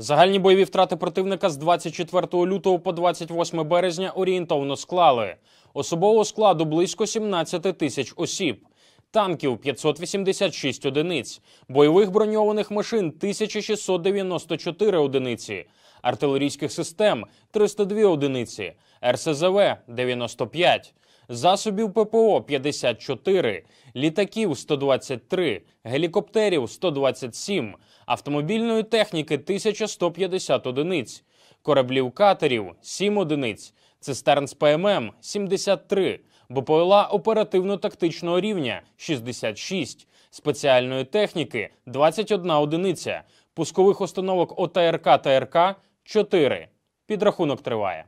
Загальні бойові втрати противника з 24 лютого по 28 березня орієнтовно склали особового складу близько 17 тисяч осіб танків 586 одиниць, бойових броньованих машин 1694 одиниці, артилерійських систем 302 одиниці, РСЗВ 95, засобів ППО 54, літаків 123, гелікоптерів 127, автомобільної техніки 1150 одиниць, кораблів катерів 7 одиниць, цистерн з ПММ 73, БПЛА оперативно-тактичного рівня 66, спеціальної техніки 21 одиниця, пускових установок ОТРК та РК 4. Підрахунок триває.